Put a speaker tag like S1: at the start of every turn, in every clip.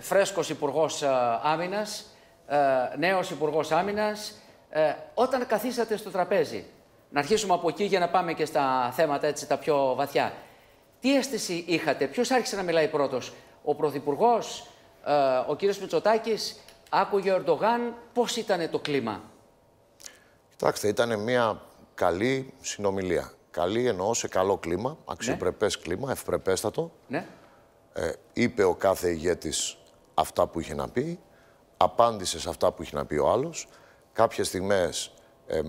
S1: φρέσκος υπουργός ε, άμυνας, ε, νέος υπουργός άμυνας. Ε, όταν καθίσατε στο τραπέζι, να αρχίσουμε από εκεί για να πάμε και στα θέματα έτσι, τα πιο βαθιά. Τι αίσθηση είχατε, ποιος άρχισε να μιλάει πρώτος, ο Πρωθυπουργός, ο κ. Μητσοτάκης, άκουγε ο Ερντογάν, πώς ήταν το κλίμα.
S2: Κοιτάξτε, ήταν μια καλή συνομιλία. Καλή εννοώ σε καλό κλίμα, αξιοπρεπές ναι. κλίμα, ευπρεπέστατο. Ναι. Ε, είπε ο κάθε ηγέτης αυτά που είχε να πει, απάντησε σε αυτά που είχε να πει ο άλλος. Κάποιες στιγμές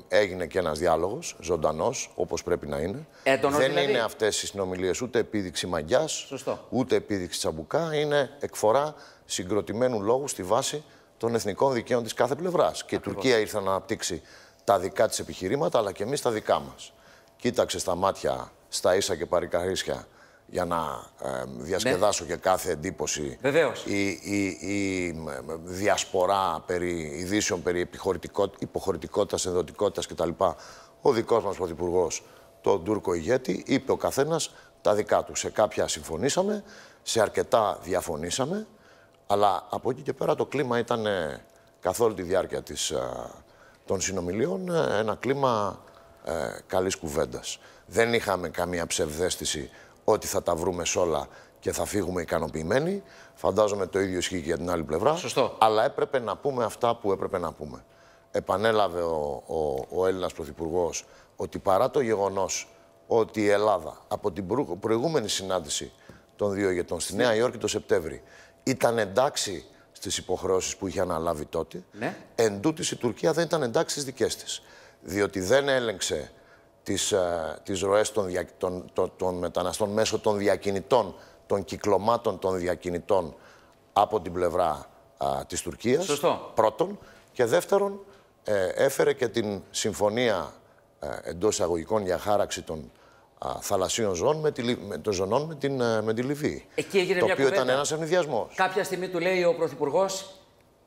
S2: έγινε και ένας διάλογος, ζωντανός, όπως πρέπει να είναι. Ε, Δεν είναι αυτές οι συνομιλίες ούτε επίδειξη μαγιάς, ούτε επίδειξη τσαμπουκά. Είναι εκφορά συγκροτημένου λόγου στη βάση των εθνικών δικαίων της κάθε πλευράς. Και η Τουρκία ήρθε να αναπτύξει τα δικά της επιχειρήματα, αλλά και εμείς τα δικά μας. Κοίταξε στα μάτια, στα ίσα και παρικαρίσια για να διασκεδάσω ναι. και κάθε εντύπωση Η, η, η διασπορά περί ειδήσεων, περί υποχωρητικότητας, ενδοτικότητας κτλ. Ο δικός μας Πρωθυπουργός, τον Τούρκο ηγέτη, είπε ο καθένας τα δικά του. Σε κάποια συμφωνήσαμε, σε αρκετά διαφωνήσαμε, αλλά από εκεί και πέρα το κλίμα ήταν ε, καθ' όλη τη διάρκεια της, ε, των συνομιλίων ε, ένα κλίμα καλής κουβέντας. Δεν είχαμε καμία ψευδέστηση ότι θα τα βρούμε σ' όλα και θα φύγουμε ικανοποιημένοι. Φαντάζομαι το ίδιο ισχύει και για την άλλη πλευρά. Σωστό. Αλλά έπρεπε να πούμε αυτά που έπρεπε να πούμε. Επανέλαβε ο, ο, ο Έλληνας Πρωθυπουργός ότι παρά το γεγονός ότι η Ελλάδα από την προηγούμενη συνάντηση των δύο ηγετών στη Νέα Υόρκη το Σεπτέμβρη ήταν εντάξει στις υποχρεώσεις που είχε αναλάβει τότε, ναι. η Τουρκία δεν ήταν εντάξει στις δικές. Διότι δεν έλεγξε τις, ε, τις ροές των, δια, των, μεταναστών μέσω των διακινητών, των κυκλωμάτων των διακινητών από την πλευρά τη της Τουρκίας, πρώτον. Και δεύτερον, ε, έφερε και την συμφωνία ε, εντός εισαγωγικών για χάραξη των θαλασσίων με τη, με, των ζωνών με την, ε, με τη Λιβύη.
S1: Εκεί το οποίο ήταν ένας
S2: ευνηδιασμός.
S1: Κάποια στιγμή του λέει ο Πρωθυπουργός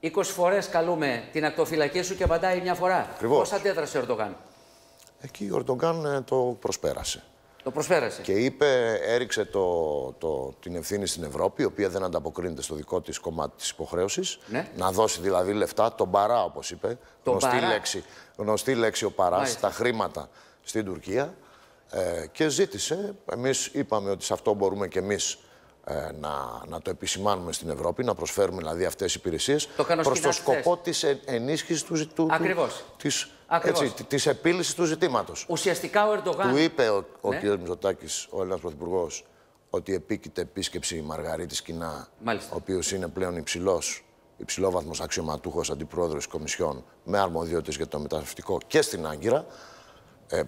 S1: 20 φορές καλούμε την ακτοφυλακή σου και απαντάει μια φορά. Πώ Πώς αντέδρασε ο Ερντογάν.
S2: Εκεί ο Ερντογκάν ε, το προσπέρασε. Το προσπέρασε. Και είπε, έριξε το, το, την ευθύνη στην Ευρώπη, η οποία δεν ανταποκρίνεται στο δικό της κομμάτι της υποχρέωσης. Ναι. Να δώσει δηλαδή λεφτά, τον παρά, όπως είπε. Τον γνωστή, παρά. Λέξη, λέξη ο παράς, τα χρήματα στην Τουρκία. Ε, και ζήτησε, εμείς είπαμε ότι σε αυτό μπορούμε κι εμείς ε, να, να το επισημάνουμε στην Ευρώπη, να προσφέρουμε δηλαδή αυτές οι υπηρεσίε προς το σκοπό της ενίσχυσης του ζητήματο. Ακριβώς. Της επίλυσης του ζητήματος. Ουσιαστικά ο Ερντογάν. Του είπε ο, ο ναι. κ. Μητσοτάκης, ο Έλληνας Πρωθυπουργός, ότι επίκειται επίσκεψη η Μαργαρίτη Κινά, ο οποίος είναι πλέον υψηλός. Υψηλόβαθμος αξιωματούχος αντιπρόεδρος της με αρμοδιότητες για το μεταναστευτικό και στην Άγκυρα, ε,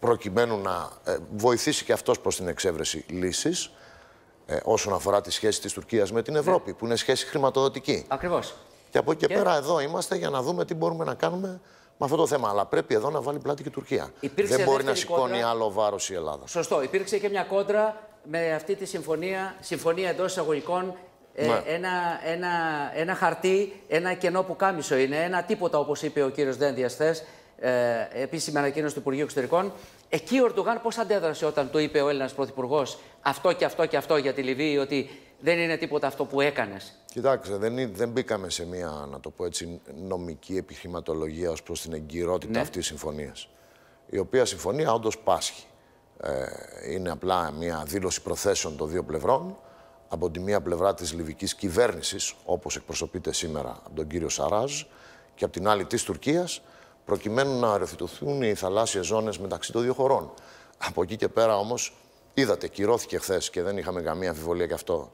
S2: προκειμένου να ε, βοηθήσει και αυτός προς την εξέβρεση λύσης ε, όσον αφορά τη σχέση της Τουρκίας με την ναι. Ευρώπη, που είναι σχέση χρηματοδοτική. Ακριβώς. Και από εκεί και, πέρα εδώ είμαστε για να δούμε τι μπορούμε να κάνουμε με αυτό το θέμα. Αλλά πρέπει εδώ να βάλει πλάτη και η Τουρκία. Δεν μπορεί να σηκώνει άλλο βάρος η Ελλάδα. Σωστό. Υπήρξε
S1: και μια κόντρα με αυτή τη συμφωνία, συμφωνία εντός εισαγωγικών. Ε, ναι. ένα, ένα, ένα χαρτί, ένα κενό που κάμισο είναι, ένα τίποτα όπως είπε ο κύριος Δένδιας θες, ε, επίσημη ανακοίνωση του Υπουργείου Εξωτερικών. Εκεί ο Ερντογάν πώς αντέδρασε όταν του είπε ο Έλληνας Πρωθυπουργός αυτό και αυτό και αυτό για τη Λιβύη, ότι δεν είναι τίποτα αυτό που έκανες.
S2: Κοιτάξτε, δεν, δεν μπήκαμε σε μια, να το πω έτσι, νομική επιχειρηματολογία ως προς την εγκυρότητα ναι. αυτής της συμφωνίας. Η οποία συμφωνία όντως πάσχει. Ε, είναι απλά μια δήλωση προθέσεων των δύο πλευρών. Από τη μία πλευρά της λιβικής κυβέρνησης, όπως εκπροσωπείται σήμερα από τον κύριο Σαράζ, και από την άλλη της Τουρκίας, προκειμένου να αρεθιτωθούν οι θαλάσσιες ζώνες μεταξύ των δύο χωρών. Από εκεί και πέρα όμως, είδατε, κυρώθηκε χθες και δεν είχαμε καμία αμφιβολία γι' αυτό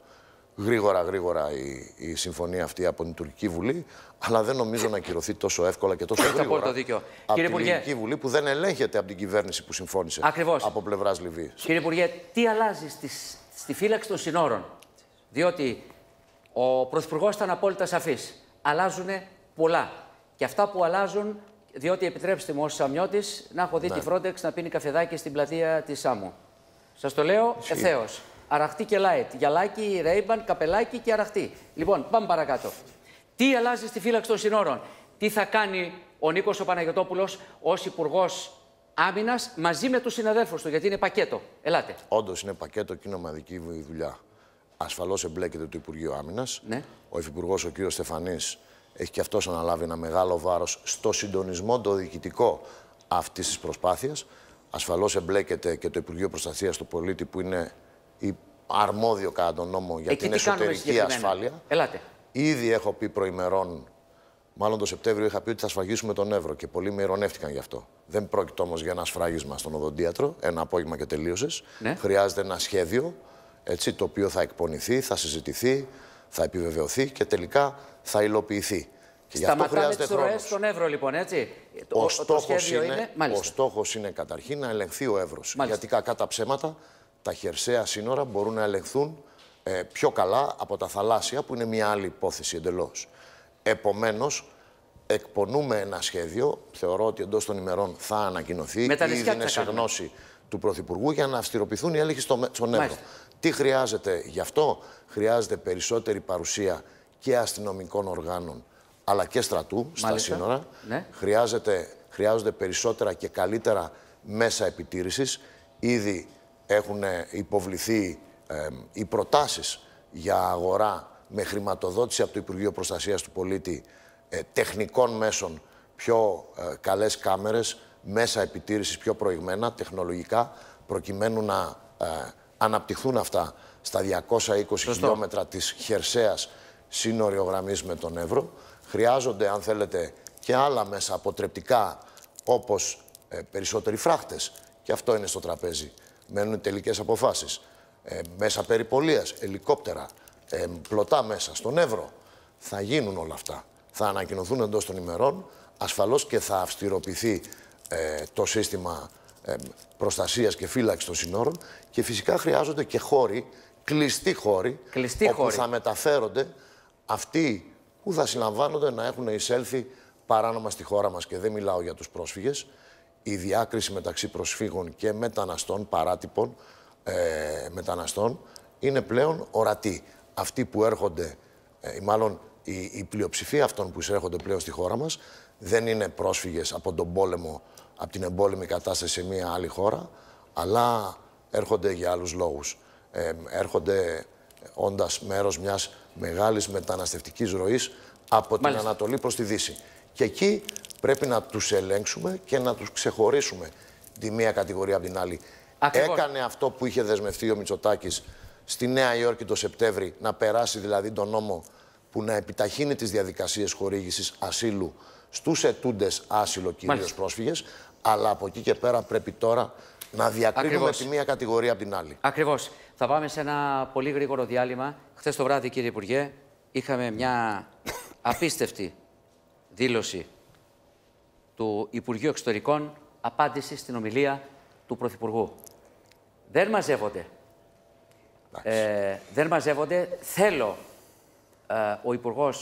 S2: γρήγορα γρήγορα η, η συμφωνία αυτή από την τουρκική βουλή, αλλά δεν νομίζω να κυρωθεί τόσο εύκολα και τόσο γρήγορα. δίκιο. Από Κύριε την Υπουργέ... βουλή που δεν ελέγχεται από την κυβέρνηση που συμφώνησε Ακριβώς. από πλευράς Λιβύης. Κύριε
S1: Υπουργέ, τι αλλάζει στη, στη φύλαξη των συνόρων. Διότι ο Πρωθυπουργός ήταν απόλυτα σαφής. Αλλάζουν πολλά. Και αυτά που αλλάζουν διότι επιτρέψτε μου ως Σαμιώτης να έχω δει τη ναι. Frontex να πίνει καφεδάκι στην πλατεία της Σάμου. Σας το λέω ευθέως. Αραχτή και light. Γυαλάκι, ρέιμπαν, καπελάκι και αραχτή. Λοιπόν, πάμε παρακάτω. Τι αλλάζει στη φύλαξη των συνόρων. Τι θα κάνει ο Νίκος ο Παναγιοτόπουλο ως Υπουργός Άμυνας μαζί με τους συναδέλφους του, γιατί είναι πακέτο.
S2: Ελάτε. Όντως είναι πακέτο και είναι ομαδική δουλειά. Ασφαλώς εμπλέκεται το Υπουργείο Άμυνας. Ναι. Ο Υφυπουργός, ο κ. Στεφανής, έχει και αυτός αναλάβει ένα μεγάλο βάρος στο συντονισμό το διοικητικό αυτής της προσπάθειας. Ασφαλώς εμπλέκεται και το Υπουργείο Προστασίας του Πολίτη που είναι αρμόδιο κατά τον νόμο για την εσωτερική ασφάλεια. Ελάτε. Ήδη έχω πει προημερών, μάλλον το Σεπτέμβριο είχα πει ότι θα σφραγίσουμε τον Εύρο και πολλοί με ειρωνεύτηκαν γι' αυτό. Δεν πρόκειται όμως για ένα σφράγισμα στον οδοντίατρο, ένα απόγευμα και τελείωσες. Ναι. Χρειάζεται ένα σχέδιο, έτσι, το οποίο θα εκπονηθεί, θα συζητηθεί, θα επιβεβαιωθεί και τελικά θα υλοποιηθεί. Και Σταματάμε τις ροές
S1: στον Εύρο, λοιπόν, έτσι.
S2: Ο, ο, στόχος είναι, είναι, ο στόχος είναι καταρχήν να ελεγχθεί ο Εύρος. Γιατί κατά τα ψέματα, τα χερσαία σύνορα μπορούν να ελεγχθούν ε, πιο καλά από τα θαλάσσια, που είναι μια άλλη υπόθεση εντελώς. Επομένως, εκπονούμε ένα σχέδιο. Θεωρώ ότι εντός των ημερών θα ανακοινωθεί. Ήδη είναι σε γνώση του Πρωθυπουργού για να αυστηροποιηθούν οι έλεγχοι στον Εύρο. Τι χρειάζεται γι' αυτό, χρειάζεται περισσότερη παρουσία και αστυνομικών οργάνων αλλά και στρατού στα σύνορα. Ναι. Χρειάζεται, χρειάζονται περισσότερα και καλύτερα μέσα επιτήρησης. Ήδη έχουν ε, υποβληθεί οι προτάσεις για αγορά με χρηματοδότηση από το Υπουργείο Προστασίας του Πολίτη ε, τεχνικών μέσων πιο ε, καλές κάμερες, μέσα επιτήρησης πιο προηγμένα, τεχνολογικά, προκειμένου να αναπτυχθούν αυτά στα 220 χιλιόμετρα της χερσαίας σύνοριο με τον Εύρο. Χρειάζονται, αν θέλετε, και άλλα μέσα αποτρεπτικά, όπως ε, περισσότεροι φράχτες. Και αυτό είναι στο τραπέζι. Μένουν τελικές αποφάσεις. Ε, μέσα περιπολίας, ελικόπτερα, ε, πλωτά μέσα, στον Εύρο. Θα γίνουν όλα αυτά. Θα ανακοινωθούν εντός των ημερών. Ασφαλώς και θα αυστηροποιηθεί ε, το σύστημα ε, προστασίας και φύλαξης των συνόρων και φυσικά χρειάζονται και χώροι, κλειστοί χώροι, όπου θα μεταφέρονται αυτοί που θα συλλαμβάνονται να έχουν εισέλθει παράνομα στη χώρα μας και δεν μιλάω για τους πρόσφυγες. Η διάκριση μεταξύ προσφύγων και μεταναστών, παράτυπων ε, μεταναστών, είναι πλέον ορατή. Αυτοί που έρχονται, ε, μάλλον η, η πλειοψηφία αυτών που εισέρχονται πλέον στη χώρα μας, δεν είναι πρόσφυγες από τον πόλεμο από την εμπόλεμη κατάσταση σε μια άλλη χώρα, αλλά έρχονται για άλλους λόγους. Ε, έρχονται όντας μέρος μιας μεγάλης μεταναστευτικής ροής από την Ανατολή προς τη Δύση. Και εκεί πρέπει να τους ελέγξουμε και να τους ξεχωρίσουμε τη μία κατηγορία από την άλλη. Έκανε αυτό που είχε δεσμευτεί ο Μητσοτάκης στη Νέα Υόρκη το Σεπτέμβρη, να περάσει δηλαδή τον νόμο που να επιταχύνει τις διαδικασίες χορήγησης ασύλου στους ετούντες άσυλο κυρίως πρόσφυγες. Αλλά από εκεί και πέρα πρέπει τώρα να διακρίνουμε τη μία κατηγορία από την άλλη.
S1: Ακριβώς. Θα πάμε σε ένα πολύ γρήγορο διάλειμμα. Χθες το βράδυ, κύριε Υπουργέ, είχαμε μια απίστευτη δήλωση του Υπουργείου Εξωτερικών απάντηση στην ομιλία του Πρωθυπουργού. Δεν μαζεύονται. Ε, δεν μαζεύονται. Θέλω ε, ο Υπουργός ε,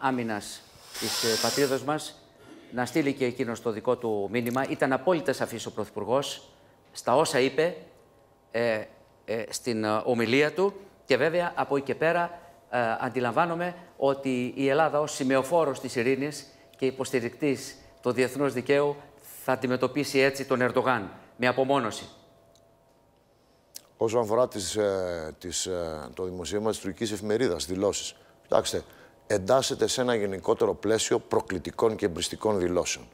S1: Άμυνας της ε, πατρίδας μας να στείλει και εκείνος το δικό του μήνυμα. Ήταν απόλυτα σαφής ο Πρωθυπουργός στα όσα είπε ε, ε στην ε, ομιλία του και βέβαια από εκεί και πέρα ε, αντιλαμβάνομαι ότι η Ελλάδα ως σημεοφόρος της ειρήνης και υποστηρικτής του διεθνούς δικαίου θα αντιμετωπίσει έτσι τον Ερντογάν με απομόνωση.
S2: Όσον αφορά τις, ε, το δημοσίευμα της τουρκικής εφημερίδας, δηλώσεις. Κοιτάξτε, εντάσσεται σε ένα γενικότερο πλαίσιο προκλητικών και εμπριστικών δηλώσεων.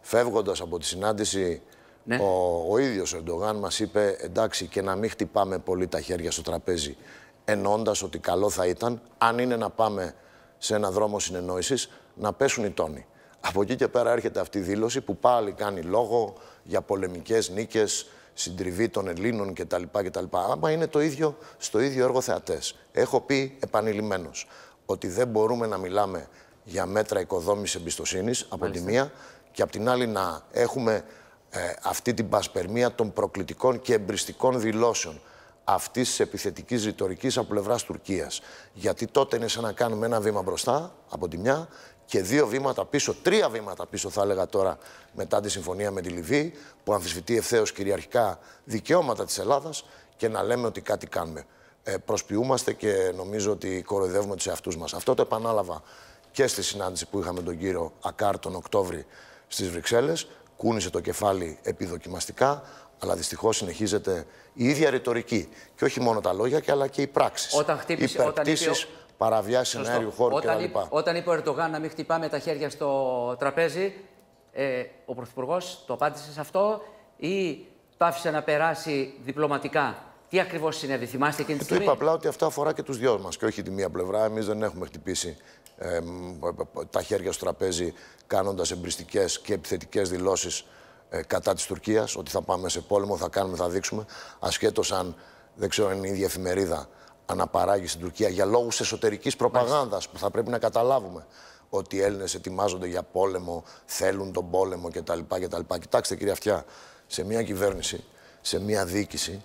S2: Φεύγοντας από τη συνάντηση, ναι. ο, ο Ερντογάν μας είπε εντάξει και να μην χτυπάμε πολύ τα χέρια στο τραπέζι, εννοώντας ότι καλό θα ήταν, αν είναι να πάμε σε ένα δρόμο συνεννόησης, να πέσουν οι τόνοι. Από εκεί και πέρα έρχεται αυτή η δήλωση που πάλι κάνει λόγο για πολεμικές νίκες, συντριβή των Ελλήνων κτλ. κτλ. Άμα είναι το ίδιο, στο ίδιο έργο θεατές. Έχω πει επανειλημμένω ότι δεν μπορούμε να μιλάμε για μέτρα οικοδόμησης εμπιστοσύνης από τη μία και από την άλλη να έχουμε ε, αυτή την πασπερμία των προκλητικών και εμπριστικών δηλώσεων αυτής της επιθετικής ρητορικής από πλευράς Τουρκίας. Γιατί τότε είναι σαν να κάνουμε ένα βήμα μπροστά από τη μια και δύο βήματα πίσω, βήματα πίσω, θα έλεγα τώρα, μετά τη συμφωνία με τη Λιβύη, που αμφισβητεί ευθέως κυριαρχικά δικαιώματα της Ελλάδας και να λέμε ότι κάτι κάνουμε ε, προσποιούμαστε και νομίζω ότι κοροϊδεύουμε τους εαυτούς μας. Αυτό το επανάλαβα και στη συνάντηση που είχαμε τον κύριο Ακάρ τον Οκτώβρη στις Βρυξέλλες. Κούνησε το κεφάλι επιδοκιμαστικά, αλλά δυστυχώς συνεχίζεται η ίδια ρητορική. Και όχι μόνο τα λόγια, αλλά και οι πράξεις. Όταν χτύπησε. Υπερπτήσεις, όταν παραβιάσει αέριου χώρου όταν κλπ.
S1: όταν είπε ο Ερντογάν να μην χτυπάμε τα χέρια στο τραπέζι, ε, ο Πρωθυπουργός το απάντησε σε αυτό ή το να περάσει διπλωματικά. Τι ακριβώς συνέβη, θυμάστε εκείνη ε, την στιγμή. Του είπα
S2: απλά ότι αυτό αφορά και τους δυο μας και όχι τη μία πλευρά. Εμείς δεν έχουμε χτυπήσει ε, τα χέρια στο τραπέζι κάνοντας εμπριστικές και επιθετικές δηλώσεις ε, κατά της Τουρκίας. Ότι θα πάμε σε πόλεμο, θα κάνουμε, θα δείξουμε. Ασχέτως αν δεν ξέρω αν η ίδια εφημερίδα αναπαράγει στην Τουρκία για λόγους εσωτερικής προπαγάνδας που θα πρέπει να καταλάβουμε ότι οι Έλληνες ετοιμάζονται για πόλεμο, θέλουν τον πόλεμο κτλ. κτλ. Κοιτάξτε, κύριε Αυτιά, σε μια κυβέρνηση, σε μια διοίκηση,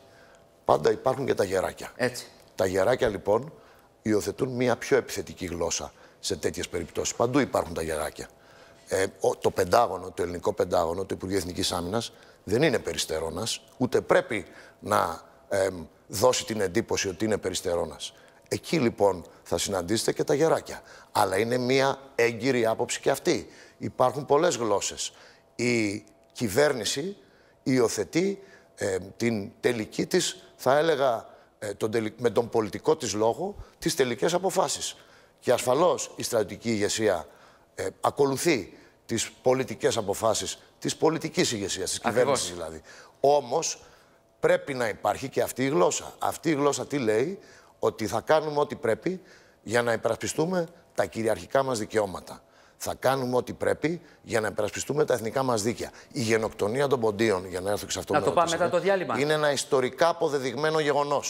S2: πάντα υπάρχουν και τα γεράκια. Έτσι. Τα γεράκια λοιπόν υιοθετούν μια πιο επιθετική γλώσσα σε τέτοιες περιπτώσεις. Παντού υπάρχουν τα γεράκια. Ε, το πεντάγωνο, το ελληνικό πεντάγωνο, το Υπουργείο Εθνικής Άμυνας δεν είναι περιστερώνας, ούτε πρέπει να ε, δώσει την εντύπωση ότι είναι περιστερώνας. Εκεί λοιπόν θα συναντήσετε και τα γεράκια. Αλλά είναι μια έγκυρη άποψη και αυτή. Υπάρχουν πολλές γλώσσες. Η κυβέρνηση υιοθετεί ε, την τελική της θα έλεγα, ε, τον με τον πολιτικό της λόγο, τις τελικές αποφάσεις. Και ασφαλώς η στρατιωτική ηγεσία ε, ακολουθεί τις πολιτικές αποφάσεις της πολιτικής ηγεσίας, της κυβέρνησης δηλαδή. Όμως πρέπει να υπάρχει και αυτή η γλώσσα. Αυτή η γλώσσα τι λέει, ότι θα κάνουμε ό,τι πρέπει για να υπερασπιστούμε τα κυριαρχικά μας δικαιώματα. Θα κάνουμε ό,τι πρέπει για να υπερασπιστούμε τα εθνικά μας δίκαια. Η γενοκτονία των ποντίων, για να έρθω και σε αυτό να το πάμε το διάλειμμα. Είναι ένα ιστορικά αποδεδειγμένο γεγονός.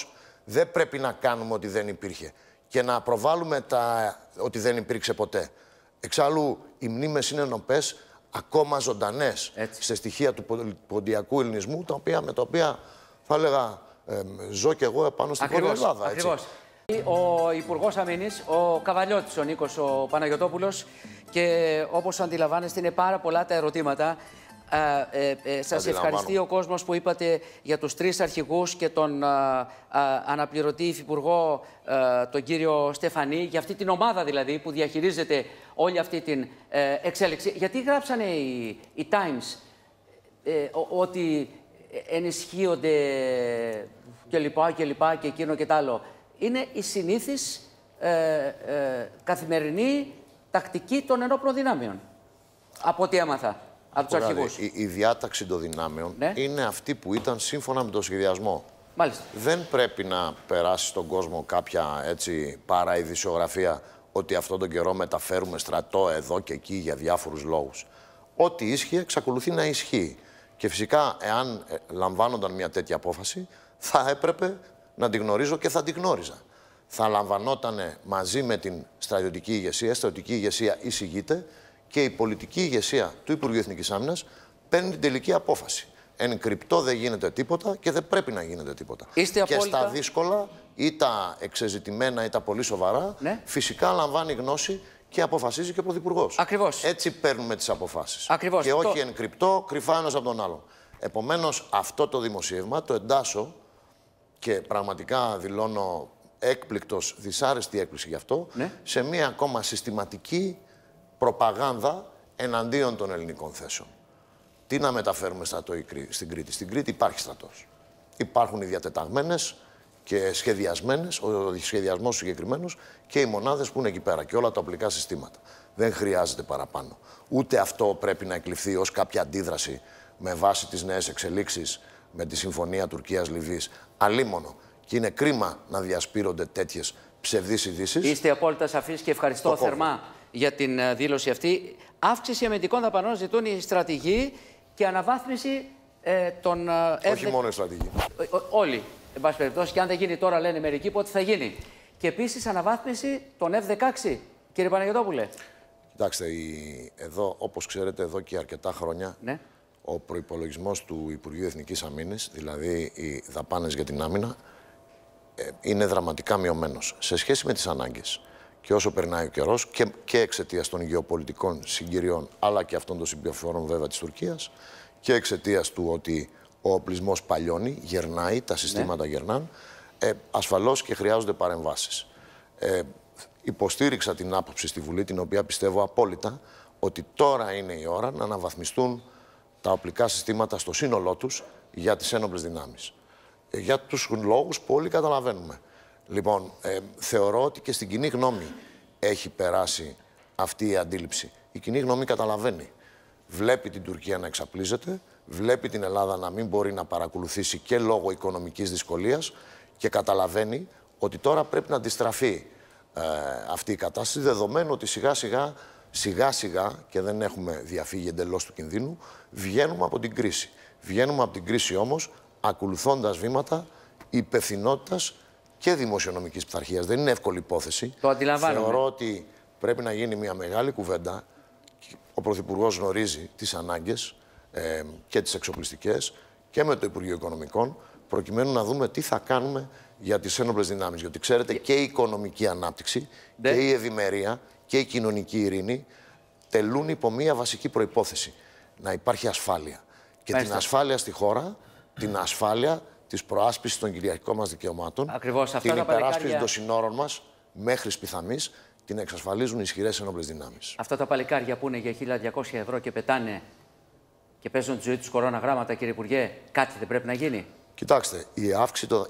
S2: Δεν πρέπει να κάνουμε ότι δεν υπήρχε και να προβάλλουμε τα... ότι δεν υπήρξε ποτέ. Εξάλλου, οι μνήμες είναι νοπές, ακόμα ζωντανές σε στοιχεία του ποντιακού ελληνισμού, τα οποία, με τα οποία θα έλεγα ζω κι εγώ επάνω στην Ελλάδα. Έτσι.
S1: Ο Υπουργός Αμήνης, ο Καβαλιώτης, ο Νίκος ο Παναγιοτόπουλος, και όπως αντιλαμβάνεστε, είναι πάρα πολλά τα ερωτήματα. Ε, ε, ε σας ευχαριστεί ο κόσμος που είπατε για τους τρεις αρχηγούς και τον ε, αναπληρωτή υφυπουργό τον κύριο Στεφανή για αυτή την ομάδα δηλαδή που διαχειρίζεται όλη αυτή την εξέλιξη. Γιατί γράψανε οι, Times ότι ενισχύονται και και και εκείνο και τ' άλλο είναι η συνήθις ε, ε, καθημερινή τακτική των ενόπλων δυνάμεων. Από ό,τι έμαθα από τους ναι, αρχηγούς.
S2: Η, διάταξη των δυνάμεων ναι. είναι αυτή που ήταν σύμφωνα με τον σχεδιασμό. Μάλιστα. Δεν πρέπει να περάσει στον κόσμο κάποια έτσι παραειδησιογραφία ότι αυτόν τον καιρό μεταφέρουμε στρατό εδώ και εκεί για διάφορους λόγους. Ό,τι ίσχυε εξακολουθεί να ισχύει. Και φυσικά, εάν ε, λαμβάνονταν μια τέτοια απόφαση, θα έπρεπε να την γνωρίζω και θα την γνώριζα. Θα λαμβανόταν μαζί με την στρατιωτική ηγεσία, στρατιωτική ηγεσία εισηγείται και η πολιτική ηγεσία του Υπουργείου Εθνικής Άμυνας παίρνει την τελική απόφαση. Εν κρυπτό δεν γίνεται τίποτα και δεν πρέπει να γίνεται τίποτα. Είστε και στα δύσκολα ή τα εξεζητημένα ή τα πολύ σοβαρά, ναι. φυσικά λαμβάνει γνώση και αποφασίζει και ο Πρωθυπουργός. Ακριβώς. Έτσι παίρνουμε τις αποφάσεις. Και όχι το... εν κρυφά ένα από τον άλλο. Επομένως, αυτό το δημοσίευμα το εντάσσω και πραγματικά δηλώνω έκπληκτος, δυσάρεστη έκπληξη γι' αυτό, ναι. σε μία ακόμα συστηματική προπαγάνδα εναντίον των ελληνικών θέσεων. Τι να μεταφέρουμε στρατό στην Κρήτη. Στην Κρήτη υπάρχει στρατός. Υπάρχουν οι διατεταγμένες και σχεδιασμένες, ο σχεδιασμός συγκεκριμένος, και οι μονάδες που είναι εκεί πέρα και όλα τα οπλικά συστήματα. Δεν χρειάζεται παραπάνω. Ούτε αυτό πρέπει να εκλειφθεί ως κάποια αντίδραση με βάση τις νέες εξελίξεις με τη συμφωνία Τουρκία-Λιβύη. Αλίμονο. Και είναι κρίμα να διασπείρονται τέτοιες ψευδείς ειδήσεις. Είστε
S1: απόλυτα σαφείς και ευχαριστώ θερμά για την ε, δήλωση αυτή. Αύξηση αμυντικών δαπανών ζητούν οι στρατηγοί και αναβάθμιση ε, των. Ε, Όχι μόνο οι στρατηγοί. Ε, όλοι. Εν πάση περιπτώσει, και αν δεν γίνει τώρα, λένε μερικοί, πότε θα γίνει. Και επίσης αναβάθμιση των F-16,
S2: κύριε Παναγιώτοπουλε. Κοιτάξτε, εδώ, όπως ξέρετε, εδώ και αρκετά χρόνια ναι ο προπολογισμό του Υπουργείου Εθνικής Αμήνης, δηλαδή οι δαπάνες για την άμυνα, ε, είναι δραματικά μειωμένος σε σχέση με τις ανάγκες. Και όσο περνάει ο καιρός και, και εξαιτίας των γεωπολιτικών συγκυριών, αλλά και αυτών των συμπεριφορών βέβαια της Τουρκίας, και εξαιτίας του ότι ο οπλισμός παλιώνει, γερνάει, τα ναι. συστήματα ναι. γερνάνε, ασφαλώς και χρειάζονται παρεμβάσεις. Ε, υποστήριξα την άποψη στη Βουλή, την οποία πιστεύω απόλυτα ότι τώρα είναι η ώρα να αναβαθμιστούν τα οπλικά συστήματα στο σύνολό τους για τις ένοπλες δυνάμεις. Ε, για τους λόγους που όλοι καταλαβαίνουμε. Λοιπόν, ε, θεωρώ ότι και στην κοινή γνώμη έχει περάσει αυτή η αντίληψη. Η κοινή γνώμη καταλαβαίνει. Βλέπει την Τουρκία να εξαπλίζεται, βλέπει την Ελλάδα να μην μπορεί να παρακολουθήσει και λόγω οικονομικής δυσκολίας και καταλαβαίνει ότι τώρα πρέπει να αντιστραφεί ε, αυτή η κατάσταση, δεδομένου ότι σιγά σιγά σιγά σιγά, και δεν έχουμε διαφύγει εντελώς του κινδύνου, βγαίνουμε από την κρίση. Βγαίνουμε από την κρίση όμως ακολουθώντας βήματα υπευθυνότητας και δημοσιονομικής πειθαρχίας. Δεν είναι εύκολη υπόθεση. Το αντιλαμβάνομαι. Θεωρώ ότι πρέπει να γίνει μια μεγάλη κουβέντα. Ο Πρωθυπουργός γνωρίζει τις ανάγκες ε, και τις εξοπλιστικές και με το Υπουργείο Οικονομικών, προκειμένου να δούμε τι θα κάνουμε για τις ένοπλες δυνάμεις. Γιατί ξέρετε ε, και η οικονομική ανάπτυξη ναι. και η ευημερία και η κοινωνική ειρήνη τελούν υπό μία βασική προϋπόθεση. Να υπάρχει ασφάλεια. Και την ασφάλεια στη χώρα, την ασφάλεια της προάσπισης των κυριαρχικών μας δικαιωμάτων, Ακριβώς, την υπεράσπιση των συνόρων μας, μέχρι πιθανή την εξασφαλίζουν οι ισχυρές ενόπλες δυνάμεις. Αυτά
S1: τα παλικάρια που είναι για 1.200 ευρώ και πετάνε και παίζουν τη ζωή τους κορώνα γράμματα, κύριε Υπουργέ, κάτι δεν πρέπει να γίνει.
S2: Κοιτάξτε, η,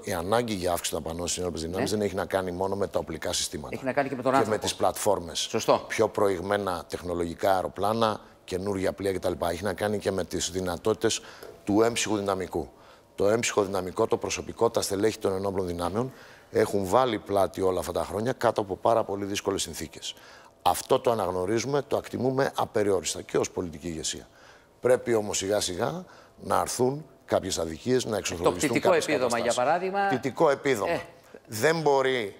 S2: η ανάγκη για αύξηση των απανών σύνολων δυνάμεις ναι. δεν έχει να κάνει μόνο με τα οπλικά συστήματα. Έχει να κάνει και με τον άνθρωπο. Και με τις πλατφόρμες. Σωστό. Πιο προηγμένα τεχνολογικά αεροπλάνα, καινούργια πλοία κτλ. Έχει να κάνει και με τις δυνατότητες του έμψυχου δυναμικού. Το έμψυχο δυναμικό, το προσωπικό, τα στελέχη των ενόπλων δυνάμεων έχουν βάλει πλάτη όλα αυτά τα χρόνια κάτω από πάρα πολύ δύσκολες συνθήκες. Αυτό το αναγνωρίζουμε, το ακτιμούμε απεριόριστα και ως πολιτική ηγεσία. Πρέπει όμως σιγά σιγά να έρθουν. Κάποιες αδικίες, να εξορθολογιστούν κάποιες Το πτυτικό επίδομα, για παράδειγμα. Πτυτικό επίδομα. Ε. Δεν μπορεί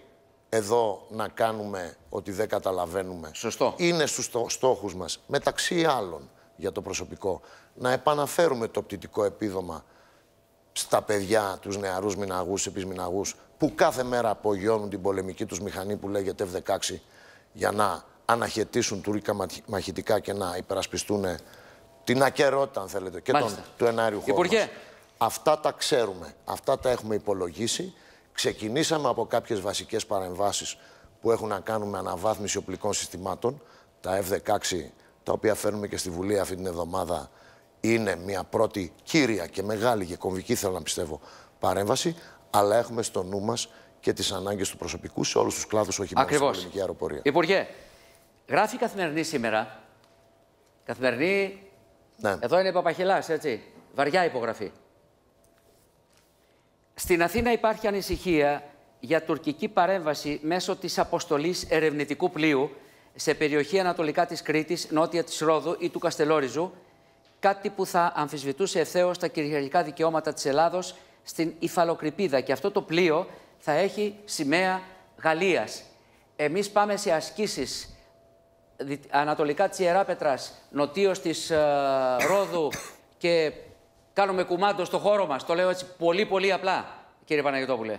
S2: εδώ να κάνουμε ότι δεν καταλαβαίνουμε. Σωστό. Είναι στους στόχους μας μεταξύ άλλων, για το προσωπικό, να επαναφέρουμε το πτυτικό επίδομα στα παιδιά, τους νεαρούς μηναγούς, επισμηναγούς, που κάθε μέρα απογειώνουν την πολεμική τους μηχανή που λέγεται F-16 για να αναχαιτήσουν τουρκικά μαχητικά και να υπερασπιστούν την ακαιρότητα, αν θέλετε, και τον, του ενάριου χώρου. Υπουργέ. Αυτά τα ξέρουμε, αυτά τα έχουμε υπολογίσει. Ξεκινήσαμε από κάποιες βασικές παρεμβάσεις που έχουν να κάνουν με αναβάθμιση οπλικών συστημάτων. Τα F-16, τα οποία φέρνουμε και στη Βουλή αυτή την εβδομάδα, είναι μια πρώτη κύρια και μεγάλη και κομβική, θέλω να πιστεύω, παρέμβαση. Αλλά έχουμε στο νου μας και τις ανάγκες του προσωπικού σε όλους τους κλάδους, όχι μόνο στην ελληνική αεροπορία.
S1: Υπουργέ, γράφει καθημερινή σήμερα. Καθημερινή ναι. Εδώ είναι Παπαχελάς, έτσι. Βαριά υπογραφή. Στην Αθήνα υπάρχει ανησυχία για τουρκική παρέμβαση μέσω της αποστολής ερευνητικού πλοίου σε περιοχή ανατολικά της Κρήτης, νότια της Ρόδου ή του Καστελόριζου, κάτι που θα αμφισβητούσε ευθέως τα κυριαρχικά δικαιώματα της Ελλάδος στην υφαλοκρηπίδα. Και αυτό το πλοίο θα έχει σημαία Γαλλίας. Εμείς πάμε σε ασκήσεις ανατολικά της Ιερά νοτίως της ε, Ρόδου και κάνουμε κουμάντο στο χώρο μας. Το λέω έτσι πολύ πολύ απλά, κύριε Παναγιωτόπουλε.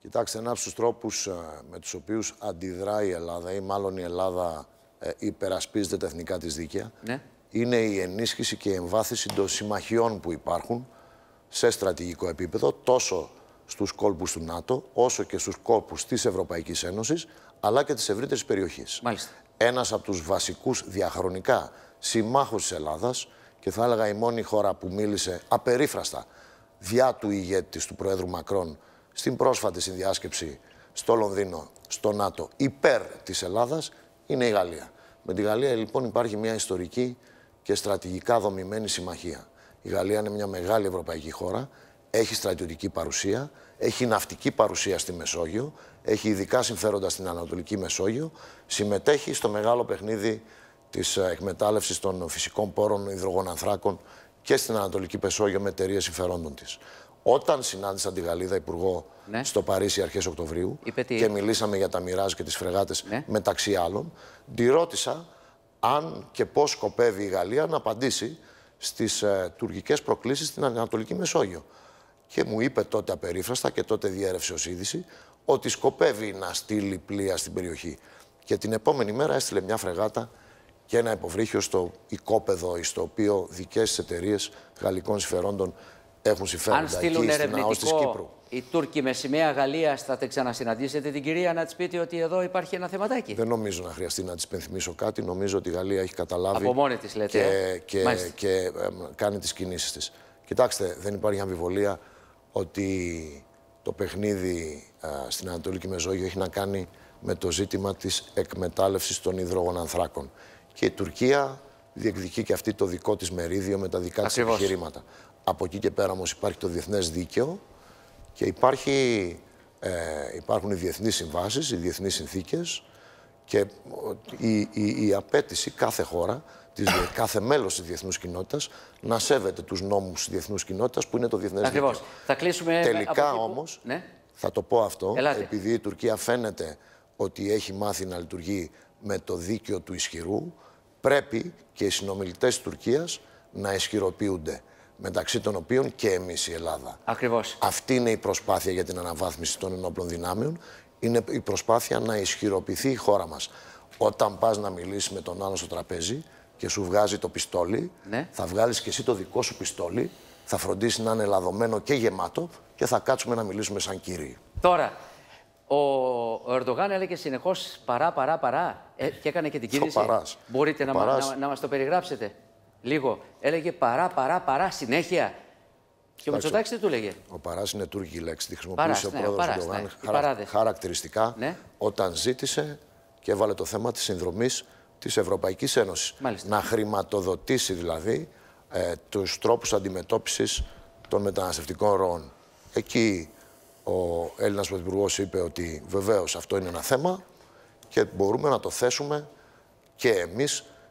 S2: Κοιτάξτε, ένα από τους τρόπους ε, με τους οποίους αντιδράει η Ελλάδα ή μάλλον η Ελλάδα ε, υπερασπίζεται τα εθνικά της δίκαια ναι. είναι η ελλαδα υπερασπιζεται τα εθνικα τη δικαια ναι ειναι η ενισχυση και η εμβάθυνση των συμμαχιών που υπάρχουν σε στρατηγικό επίπεδο τόσο στους κόλπους του ΝΑΤΟ όσο και στους κόλπους της Ευρωπαϊκής Ένωσης, αλλά και της ευρύτερης περιοχής ένας από τους βασικούς διαχρονικά συμμάχους της Ελλάδας και θα έλεγα η μόνη χώρα που μίλησε απερίφραστα διά του ηγέτης του Προέδρου Μακρόν στην πρόσφατη συνδιάσκεψη στο Λονδίνο, στο ΝΑΤΟ, υπέρ της Ελλάδας, είναι η Γαλλία. Με τη Γαλλία λοιπόν υπάρχει μια ιστορική και στρατηγικά δομημένη συμμαχία. Η Γαλλία είναι μια μεγάλη ευρωπαϊκή χώρα, έχει στρατιωτική παρουσία, έχει ναυτική παρουσία στη Μεσόγειο, έχει ειδικά συμφέροντα στην Ανατολική Μεσόγειο, συμμετέχει στο μεγάλο παιχνίδι της ε, εκμετάλλευσης των φυσικών πόρων υδρογονανθράκων και στην Ανατολική Μεσόγειο με εταιρείες συμφερόντων της. Όταν συνάντησα τη Γαλλίδα Υπουργό ναι. στο Παρίσι αρχές Οκτωβρίου και μιλήσαμε για τα μοιράζ και τις φρεγάτες ναι. μεταξύ άλλων, τη ρώτησα αν και πώς σκοπεύει η Γαλλία να απαντήσει στις ε, τουρκικές προκλήσεις στην Ανατολική Μεσόγειο και μου είπε τότε απερίφραστα και τότε διέρευσε ω είδηση ότι σκοπεύει να στείλει πλοία στην περιοχή. Και την επόμενη μέρα έστειλε μια φρεγάτα και ένα υποβρύχιο στο οικόπεδο, στο οποίο δικές εταιρείες γαλλικών συμφερόντων έχουν συμφέροντα. Αν στείλουν ερευνητικό
S1: οι Τούρκοι με σημαία Γαλλία, θα τα ξανασυναντήσετε την κυρία να της πείτε ότι εδώ υπάρχει ένα θεματάκι.
S2: Δεν νομίζω να χρειαστεί να της πενθυμίσω κάτι. Νομίζω ότι η Γαλλία έχει καταλάβει. Από Και, ε? και, κάνει τις κινήσεις της. Κοιτάξτε, δεν υπάρχει αμφιβολία ότι το παιχνίδι στην Ανατολική Μεσόγειο έχει να κάνει με το ζήτημα της εκμετάλλευσης των ανθράκων. Και η Τουρκία διεκδικεί και αυτή το δικό της μερίδιο με τα δικά Ακριβώς. της επιχειρήματα. Από εκεί και πέρα όμως υπάρχει το διεθνές δίκαιο και υπάρχει, ε, υπάρχουν οι διεθνείς συμβάσεις, οι διεθνείς συνθήκες και η, η, η απέτηση κάθε χώρα, της, κάθε μέλος της διεθνούς κοινότητας, να σέβεται τους νόμους της διεθνούς κοινότητας που είναι το διεθνές Ακριβώς.
S1: Θα κλείσουμε Τελικά από όμως, ναι.
S2: θα το πω αυτό, Ελάτε. επειδή η Τουρκία φαίνεται ότι έχει μάθει να λειτουργεί με το δίκαιο του ισχυρού, πρέπει και οι συνομιλητές της Τουρκίας να ισχυροποιούνται μεταξύ των οποίων και εμείς η Ελλάδα. Ακριβώς. Αυτή είναι η προσπάθεια για την αναβάθμιση των ενόπλων δυνάμεων είναι η προσπάθεια να ισχυροποιηθεί η χώρα μας. Όταν πας να μιλήσεις με τον άλλο στο τραπέζι και σου βγάζει το πιστόλι, ναι. θα βγάλεις και εσύ το δικό σου πιστόλι, θα φροντίσεις να είναι λαδωμένο και γεμάτο και θα κάτσουμε να μιλήσουμε σαν κύριοι.
S1: Τώρα, ο, Ερντογάν έλεγε συνεχώς παρά, παρά, παρά. Ε, και έκανε και την κίνηση. Μπορείτε να, να, να μας το περιγράψετε λίγο. Έλεγε παρά, παρά, παρά συνέχεια.
S2: Και ο Μητσοτάκης τι του λέγε. Ο Παράς είναι τουρκική λέξη. Τη χρησιμοποίησε ο ναι, πρόεδρο ναι, χαρακτηριστικά ναι. όταν ζήτησε και έβαλε το θέμα της συνδρομής της Ευρωπαϊκής Ένωσης. Να χρηματοδοτήσει δηλαδή ε, τους τρόπους αντιμετώπισης των μεταναστευτικών ροών. Εκεί ο Έλληνας Πρωθυπουργός είπε ότι βεβαίως αυτό είναι ένα θέμα και μπορούμε να το θέσουμε και εμείς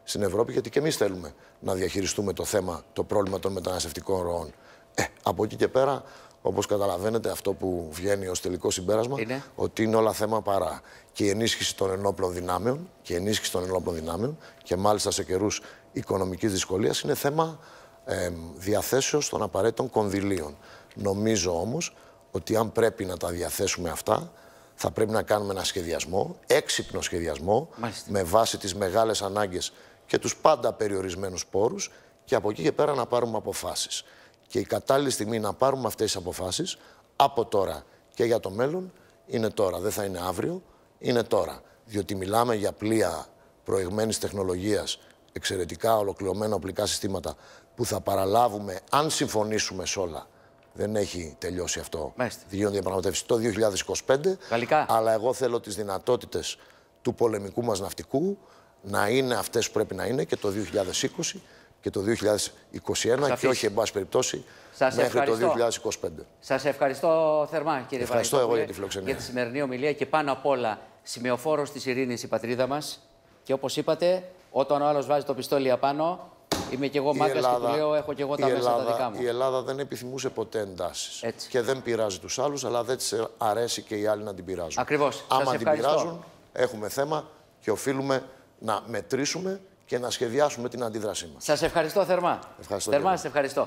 S2: στην Ευρώπη, γιατί και εμείς θέλουμε να διαχειριστούμε το θέμα, το πρόβλημα των μεταναστευτικών ροών. Ε, από εκεί και πέρα, όπως καταλαβαίνετε, αυτό που βγαίνει ως τελικό συμπέρασμα είναι ότι είναι όλα θέμα παρά. Και η ενίσχυση των ενόπλων δυνάμεων και ενίσχυση των ενόπλων δυνάμεων και μάλιστα σε καιρούς οικονομικής δυσκολίας είναι θέμα ε, διαθέσεως των απαραίτητων κονδυλίων. Νομίζω όμως ότι αν πρέπει να τα διαθέσουμε αυτά, θα πρέπει να κάνουμε ένα σχεδιασμό, έξυπνο σχεδιασμό, με βάση τις μεγάλες ανάγκες και τους πάντα περιορισμένους πόρους και από εκεί και πέρα να πάρουμε αποφάσεις και η κατάλληλη στιγμή να πάρουμε αυτές τις αποφάσεις από τώρα και για το μέλλον είναι τώρα. Δεν θα είναι αύριο, είναι τώρα. Διότι μιλάμε για πλοία προηγμένης τεχνολογίας, εξαιρετικά ολοκληρωμένα οπλικά συστήματα που θα παραλάβουμε αν συμφωνήσουμε σε όλα. Δεν έχει τελειώσει αυτό. Γίνονται διαπραγματεύσεις το 2025. Αλλά εγώ θέλω τις δυνατότητες του πολεμικού μας ναυτικού να είναι αυτές που πρέπει να είναι και το 2020 και το 2021 Σαφής. και όχι, εν πάση περιπτώσει, Σας μέχρι ευχαριστώ. το 2025.
S1: Σας ευχαριστώ θερμά, κύριε Ευχαριστώ εγώ για τη φιλοξενία. Για τη σημερινή ομιλία και πάνω απ' όλα σημειοφόρος της ειρήνης η πατρίδα μας. Και όπως είπατε, όταν ο άλλος βάζει το πιστόλι απάνω, Είμαι και εγώ μάγκας και του λέω: Έχω και εγώ τα Ελλάδα, μέσα τα δικά μου. Η
S2: Ελλάδα δεν επιθυμούσε ποτέ εντάσεις. Και δεν πειράζει τους άλλους αλλά δεν της αρέσει και οι άλλοι να την πειράζουν. Ακριβώς. Άμα την πειράζουν, έχουμε θέμα και οφείλουμε να μετρήσουμε και να σχεδιάσουμε την αντίδρασή μας. Σας ευχαριστώ θερμά. Ευχαριστώ θερμά ευχαριστώ.